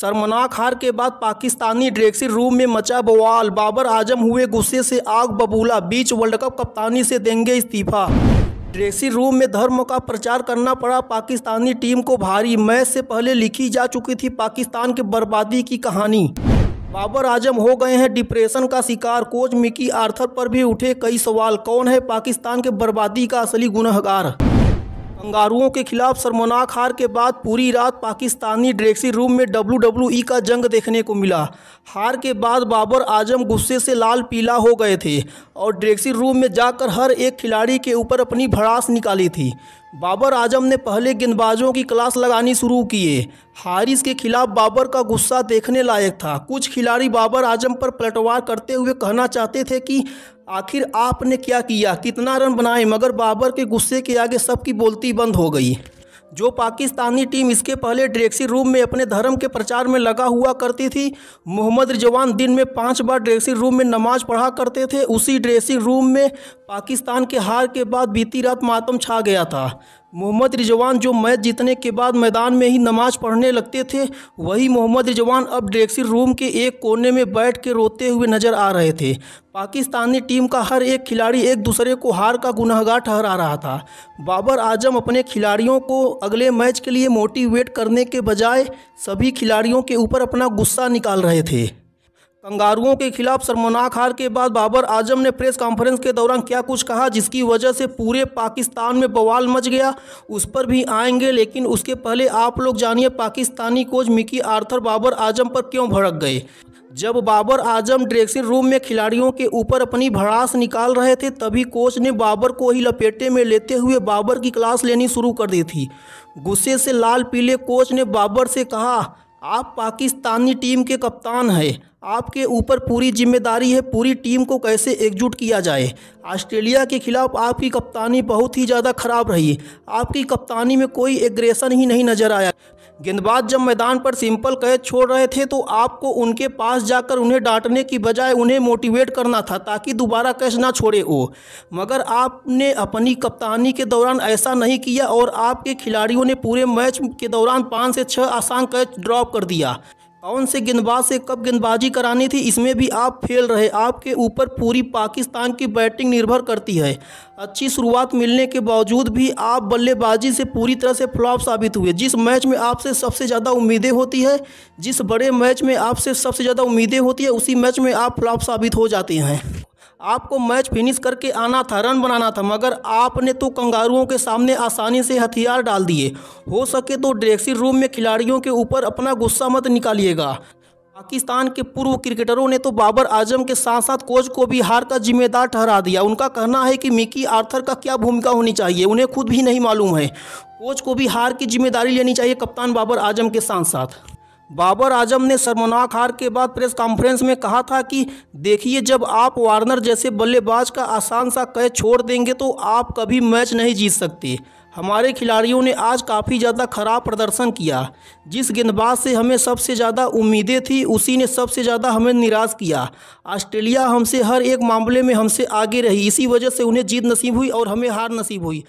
शर्मनाक हार के बाद पाकिस्तानी ड्रेसिंग रूम में मचा बवाल बाबर आजम हुए गुस्से से आग बबूला बीच वर्ल्ड कप कप्तानी से देंगे इस्तीफा ड्रेसिंग रूम में धर्म का प्रचार करना पड़ा पाकिस्तानी टीम को भारी मैच से पहले लिखी जा चुकी थी पाकिस्तान के बर्बादी की कहानी बाबर आजम हो गए हैं डिप्रेशन का शिकार कोच मिकी आर्थर पर भी उठे कई सवाल कौन है पाकिस्तान के बर्बादी का असली गुनहगार कंगारुओं के खिलाफ शर्मनाक हार के बाद पूरी रात पाकिस्तानी ड्रेसिंग रूम में डब्ल्यू का जंग देखने को मिला हार के बाद बाबर आजम गुस्से से लाल पीला हो गए थे और ड्रेसिंग रूम में जाकर हर एक खिलाड़ी के ऊपर अपनी भड़ास निकाली थी बाबर आजम ने पहले गेंदबाजों की क्लास लगानी शुरू किए हारिस के खिलाफ बाबर का गुस्सा देखने लायक था कुछ खिलाड़ी बाबर आजम पर पलटवार करते हुए कहना चाहते थे कि आखिर आपने क्या किया कितना रन बनाए मगर बाबर के गुस्से के आगे सबकी बोलती बंद हो गई जो पाकिस्तानी टीम इसके पहले ड्रेक्सी रूम में अपने धर्म के प्रचार में लगा हुआ करती थी मोहम्मद रिजवान दिन में पांच बार ड्रेसिंग रूम में नमाज पढ़ा करते थे उसी ड्रेसिंग रूम में पाकिस्तान के हार के बाद बीती रात मातम छा गया था मोहम्मद रिजवान जो मैच जीतने के बाद मैदान में ही नमाज पढ़ने लगते थे वही मोहम्मद रिजवान अब ड्रेसिंग रूम के एक कोने में बैठ के रोते हुए नजर आ रहे थे पाकिस्तानी टीम का हर एक खिलाड़ी एक दूसरे को हार का गुनाहगार ठहरा रहा था बाबर आजम अपने खिलाड़ियों को अगले मैच के लिए मोटिवेट करने के बजाय सभी खिलाड़ियों के ऊपर अपना गुस्सा निकाल रहे थे कंगारुओं के खिलाफ शर्मनाक हार के बाद बाबर आजम ने प्रेस कॉन्फ्रेंस के दौरान क्या कुछ कहा जिसकी वजह से पूरे पाकिस्तान में बवाल मच गया उस पर भी आएंगे लेकिन उसके पहले आप लोग जानिए Pakistani coach Mickey Arthur Babar Azam पर क्यों भड़क गए जब बाबर आजम ड्रेसिंग रूम में खिलाड़ियों के ऊपर अपनी भड़ास निकाल रहे थे तभी कोच ने बाबर को ही लपेटे में लेते हुए बाबर की क्लास लेनी शुरू कर दी थी गुस्से से लाल पीले कोच ने बाबर से कहा आप पाकिस्तानी टीम के कप्तान हैं आपके ऊपर पूरी जिम्मेदारी है पूरी टीम को कैसे एकजुट किया जाए ऑस्ट्रेलिया के खिलाफ आपकी कप्तानी बहुत ही ज़्यादा ख़राब रही आपकी कप्तानी में कोई एग्रेशन ही नहीं नज़र आया गेंदबाज जब मैदान पर सिंपल कैच छोड़ रहे थे तो आपको उनके पास जाकर उन्हें डांटने की बजाय उन्हें मोटिवेट करना था ताकि दोबारा कैच ना छोड़े वो मगर आपने अपनी कप्तानी के दौरान ऐसा नहीं किया और आपके खिलाड़ियों ने पूरे मैच के दौरान पाँच से छः आसान कैच ड्रॉप कर दिया कौन से गेंदबाज से कब गेंदबाजी करानी थी इसमें भी आप फेल रहे आपके ऊपर पूरी पाकिस्तान की बैटिंग निर्भर करती है अच्छी शुरुआत मिलने के बावजूद भी आप बल्लेबाजी से पूरी तरह से फ्लॉप साबित हुए जिस मैच में आपसे सबसे ज़्यादा उम्मीदें होती है जिस बड़े मैच में आपसे सबसे ज़्यादा उम्मीदें होती है उसी मैच में आप फ्लॉप साबित हो जाते हैं आपको मैच फिनिश करके आना था रन बनाना था मगर आपने तो कंगारुओं के सामने आसानी से हथियार डाल दिए हो सके तो ड्रेसिंग रूम में खिलाड़ियों के ऊपर अपना गुस्सा मत निकालिएगा पाकिस्तान के पूर्व क्रिकेटरों ने तो बाबर आजम के साथ साथ कोच को भी हार का जिम्मेदार ठहरा दिया उनका कहना है कि मिकी आर्थर का क्या भूमिका होनी चाहिए उन्हें खुद भी नहीं मालूम है कोच को भी हार की जिम्मेदारी लेनी चाहिए कप्तान बाबर आजम के साथ साथ बाबर आजम ने शर्मनाक हार के बाद प्रेस कॉन्फ्रेंस में कहा था कि देखिए जब आप वार्नर जैसे बल्लेबाज का आसान सा कह छोड़ देंगे तो आप कभी मैच नहीं जीत सकते हमारे खिलाड़ियों ने आज काफ़ी ज़्यादा खराब प्रदर्शन किया जिस गेंदबाज से हमें सबसे ज़्यादा उम्मीदें थी उसी ने सबसे ज़्यादा हमें निराश किया ऑस्ट्रेलिया हमसे हर एक मामले में हमसे आगे रही इसी वजह से उन्हें जीत नसीब हुई और हमें हार नसीब हुई